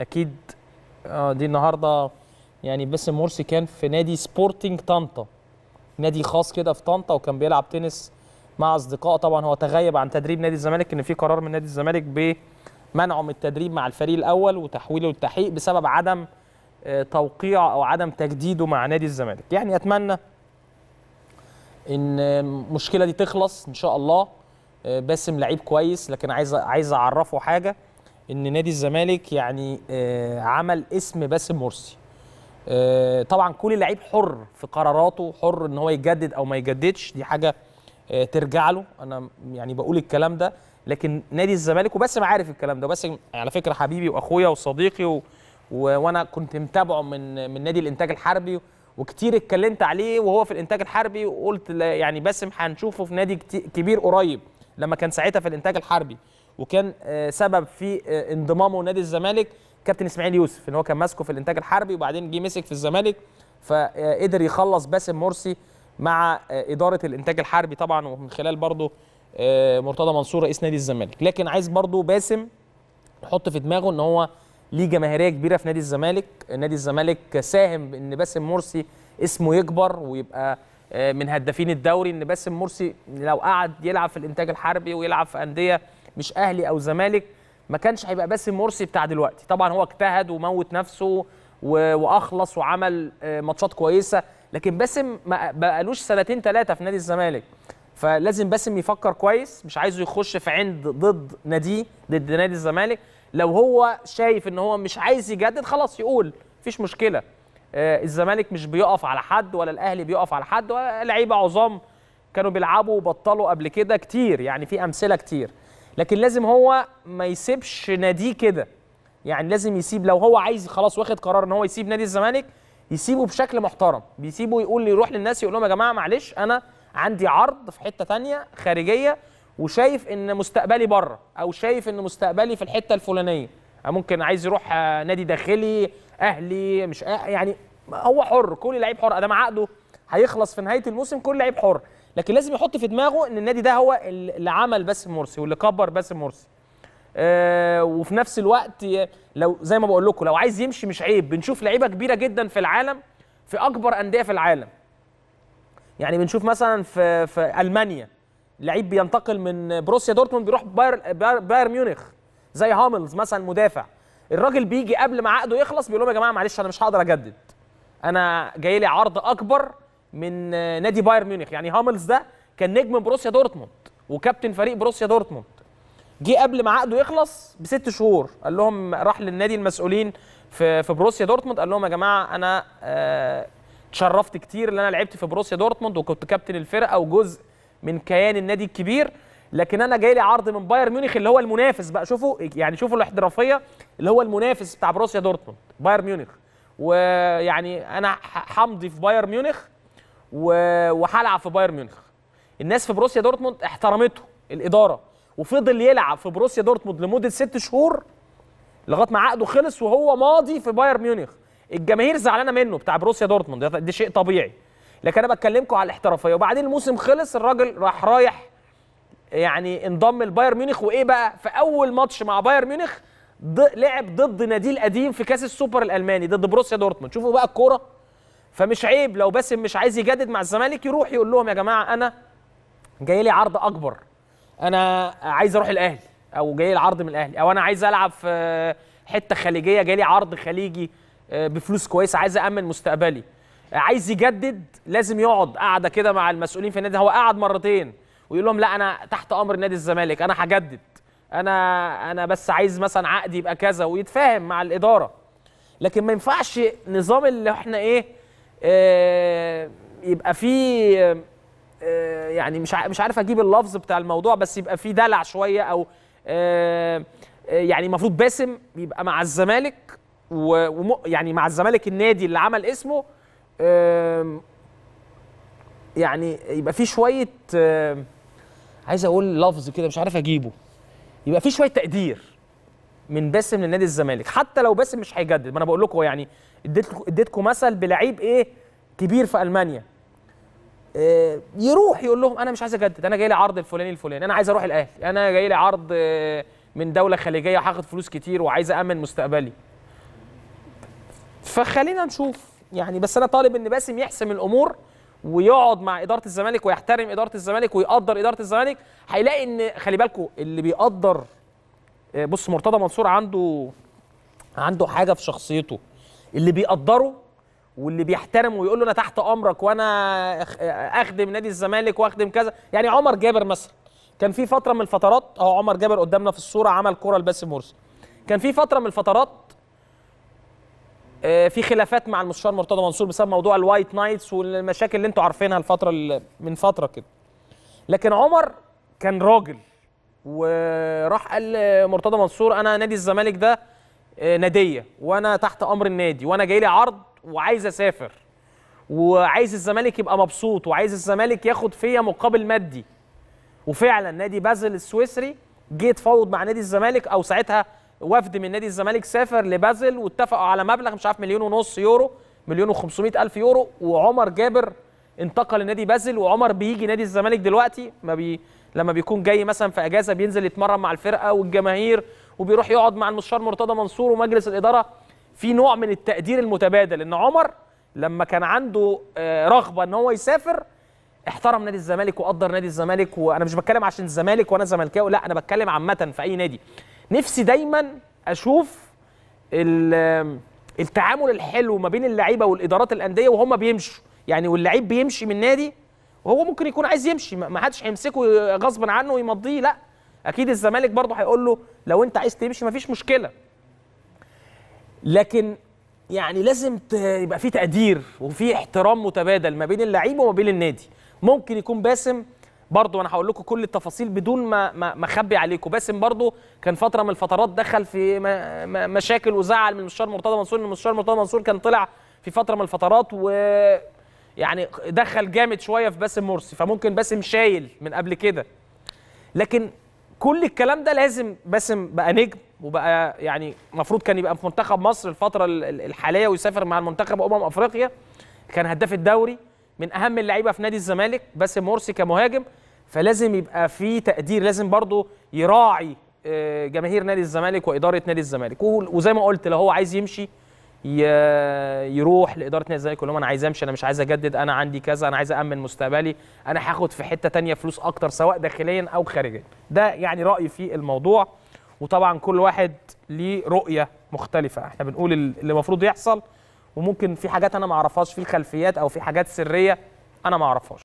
اكيد آه، دي النهارده يعني باسم مرسي كان في نادي سبورتنج طنطا نادي خاص كده في طنطا وكان بيلعب تنس مع اصدقائه طبعا هو تغيب عن تدريب نادي الزمالك ان في قرار من نادي الزمالك بمنعه من التدريب مع الفريق الاول وتحويله للتحقيق بسبب عدم آه، توقيع او عدم تجديده مع نادي الزمالك يعني اتمنى ان المشكله دي تخلص ان شاء الله آه، باسم لعيب كويس لكن عايز عايز اعرفه حاجه ان نادي الزمالك يعني آه، عمل اسم باسم مرسي آه، طبعا كل لعيب حر في قراراته حر ان هو يجدد او ما يجددش دي حاجه آه، ترجع له انا يعني بقول الكلام ده لكن نادي الزمالك ما عارف الكلام ده وباسم على فكره حبيبي واخويا وصديقي و... و... وانا كنت متابعه من من نادي الانتاج الحربي وكتير اتكلمت عليه وهو في الانتاج الحربي وقلت يعني باسم هنشوفه في نادي كبير قريب لما كان ساعتها في الانتاج الحربي وكان آه، سبب في آه، انضمامه نادي الزمالك كابتن اسماعيل يوسف ان هو كان ماسكه في الانتاج الحربي وبعدين جه مسك في الزمالك فقدر يخلص باسم مرسي مع آه، اداره الانتاج الحربي طبعا ومن خلال برضه مرتضى منصور رئيس نادي الزمالك لكن عايز برضه باسم يحط في دماغه ان هو ليه جماهيريه كبيره في نادي الزمالك نادي الزمالك ساهم ان باسم مرسي اسمه يكبر ويبقى من هدافين الدوري ان باسم مرسي لو قعد يلعب في الانتاج الحربي ويلعب في انديه مش اهلي او زمالك ما كانش هيبقى باسم مرسي بتاع دلوقتي طبعا هو اجتهد وموت نفسه واخلص وعمل آه، ماتشات كويسه لكن باسم ما بقالوش سنتين ثلاثه في نادي الزمالك فلازم باسم يفكر كويس مش عايزه يخش في عند ضد ناديه ضد نادي الزمالك لو هو شايف ان هو مش عايز يجدد خلاص يقول مفيش مشكله آه، الزمالك مش بيقف على حد ولا الاهلي بيقف على حد ولا لعيبه عظام كانوا بيلعبوا وبطلوا قبل كده كتير يعني في امثله كتير لكن لازم هو ما يسيبش ناديه كده يعني لازم يسيب لو هو عايز خلاص واخد قرار ان هو يسيب نادي الزمالك يسيبه بشكل محترم بيسيبه يقول لي يروح للناس يقول لهم يا جماعه معلش انا عندي عرض في حته ثانيه خارجيه وشايف ان مستقبلي بره او شايف ان مستقبلي في الحته الفلانيه ممكن عايز يروح آه، نادي داخلي اهلي مش أهلي يعني هو حر كل لعيب حر ادام عقده هيخلص في نهايه الموسم كل لعيب حر لكن لازم يحط في دماغه ان النادي ده هو اللي عمل باسم مرسي واللي كبر باسم مرسي آه وفي نفس الوقت لو زي ما بقول لكم لو عايز يمشي مش عيب بنشوف لعيبه كبيره جدا في العالم في اكبر انديه في العالم يعني بنشوف مثلا في في المانيا لعيب بينتقل من بروسيا دورتموند بيروح باير باير ميونخ زي هاملز مثلا مدافع الراجل بيجي قبل ما عقده يخلص بيقول لهم يا جماعه معلش انا مش هقدر اجدد انا جاي لي عرض اكبر من آه، نادي بايرن ميونخ يعني هاملز ده كان نجم بروسيا دورتموند وكابتن فريق بروسيا دورتموند جه قبل ما عقده يخلص بست شهور قال لهم راح للنادي المسؤولين في في بروسيا دورتموند قال لهم يا جماعه انا آه، اتشرفت كتير ان انا لعبت في بروسيا دورتموند وكنت كابتن الفرقه وجزء من كيان النادي الكبير لكن انا جاي لي عرض من بايرن ميونخ اللي هو المنافس بقى شوفوا يعني شوفوا الاحترافيه اللي هو المنافس بتاع بروسيا دورتموند بايرن ميونخ ويعني انا حمضي في بايرن ميونخ وهلعب في بايرن ميونخ الناس في بروسيا دورتموند احترمته الاداره وفضل يلعب في بروسيا دورتموند لمده ست شهور لغايه ما عقده خلص وهو ماضي في بايرن ميونخ الجماهير زعلانه منه بتاع بروسيا دورتموند ده شيء طبيعي لكن انا بتكلمكم على الاحترافيه وبعدين الموسم خلص الراجل راح رايح يعني انضم لبايرن ميونخ وايه بقى في اول ماتش مع بايرن ميونخ لعب ضد نادي القديم في كاس السوبر الالماني ضد بروسيا دورتموند شوفوا بقى الكوره فمش عيب لو باسم مش عايز يجدد مع الزمالك يروح يقول لهم يا جماعه انا جاي لي عرض اكبر انا عايز اروح الاهلي او جاي لي عرض من الاهلي او انا عايز العب في حته خليجيه جاي لي عرض خليجي آه، بفلوس كويسه عايز امن مستقبلي عايز يجدد لازم يقعد قعده كده مع المسؤولين في النادي هو قعد مرتين ويقول لهم لا انا تحت امر نادي الزمالك انا هجدد انا انا بس عايز مثلا عقدي يبقى كذا ويتفاهم مع الاداره لكن ما ينفعش نظام اللي احنا ايه آه، يبقى في آه، يعني مش مش عارف اجيب اللفظ بتاع الموضوع بس يبقى في دلع شويه او آه، يعني المفروض باسم يبقى مع الزمالك ويعني مع الزمالك النادي اللي عمل اسمه يعني يبقى في شويه عايز اقول لفظ كده مش عارف اجيبه يبقى في شويه تقدير من باسم لنادي الزمالك حتى لو باسم مش هيجدد ما انا بقول لكم يعني اديتكم اديتكم مثل بلعيب ايه كبير في المانيا إيه يروح يقول لهم انا مش عايز اجدد انا جاي لي عرض الفلاني الفلاني انا عايز اروح الاهلي انا جاي لي عرض آه، من دوله خليجيه وهاخد فلوس كتير وعايز امن مستقبلي فخلينا نشوف يعني بس انا طالب ان باسم يحسم الامور ويقعد مع اداره الزمالك ويحترم اداره الزمالك ويقدر اداره الزمالك هيلاقي ان خلي بالكم اللي بيقدر آه، بص مرتضى منصور عنده عنده حاجه في شخصيته اللي بيقدره واللي بيحترمه ويقول له انا تحت امرك وانا اخدم نادي الزمالك واخدم كذا يعني عمر جابر مثلا كان في فتره من الفترات اهو عمر جابر قدامنا في الصوره عمل كره لباسم مرسي كان في فتره من الفترات آه، في خلافات مع المستشار مرتضى منصور بسبب موضوع الوايت نايتس والمشاكل اللي انتوا عارفينها الفتره من فتره كده لكن عمر كان راجل وراح قال مرتضى منصور انا نادي الزمالك ده آه، ناديه وانا تحت امر النادي وانا جاي لي عرض وعايز اسافر وعايز الزمالك يبقى مبسوط وعايز الزمالك ياخد فيا مقابل مادي وفعلا نادي بازل السويسري جه اتفاوض مع نادي الزمالك او ساعتها وفد من نادي الزمالك سافر لبازل واتفقوا على مبلغ مش عارف مليون ونص يورو مليون و الف يورو وعمر جابر انتقل لنادي بازل وعمر بيجي نادي الزمالك دلوقتي ما بي لما بيكون جاي مثلا في اجازه بينزل يتمرن مع الفرقه والجماهير وبيروح يقعد مع المستشار مرتضى منصور ومجلس الاداره في نوع من التقدير المتبادل ان عمر لما كان عنده آه، رغبه ان هو يسافر احترم نادي الزمالك وقدر نادي الزمالك وانا مش بتكلم عشان الزمالك وانا زملكاوي لا انا بتكلم عامه في اي نادي نفسي دايما اشوف التعامل الحلو ما بين اللعيبه والادارات الانديه وهم بيمشوا يعني واللعيب بيمشي من نادي وهو ممكن يكون عايز يمشي ما حدش هيمسكه غصب عنه ويمضيه لا اكيد الزمالك برضه هيقول له لو انت عايز تمشي مفيش مشكله لكن يعني لازم يبقى في تقدير وفي احترام متبادل ما بين اللعيب وما بين النادي ممكن يكون باسم برضه انا هقول لكم كل التفاصيل بدون ما ما اخبي عليكم باسم برضه كان فتره من الفترات دخل في مشاكل وزعل من المستشار مرتضى منصور المستشار مرتضى منصور كان طلع في فتره من الفترات و يعني دخل جامد شويه في باسم مرسي فممكن باسم شايل من قبل كده لكن كل الكلام ده لازم باسم بقى نجم وبقى يعني المفروض كان يبقى في منتخب مصر الفتره الحاليه ويسافر مع المنتخب امم افريقيا كان هداف الدوري من اهم اللعيبه في نادي الزمالك باسم مرسي كمهاجم فلازم يبقى في تقدير لازم برضه يراعي آه، جماهير نادي الزمالك واداره نادي الزمالك وزي ما قلت لو هو عايز يمشي يروح لاداره نادي الزمالك يقول انا عايز امشي انا مش عايز اجدد انا عندي كذا انا عايز امن مستقبلي انا هاخد في حته تانية فلوس اكتر سواء داخليا او خارجيا ده يعني رايي في الموضوع وطبعا كل واحد ليه رؤيه مختلفه احنا بنقول اللي المفروض يحصل وممكن في حاجات انا ما اعرفهاش في الخلفيات او في حاجات سريه انا ما اعرفهاش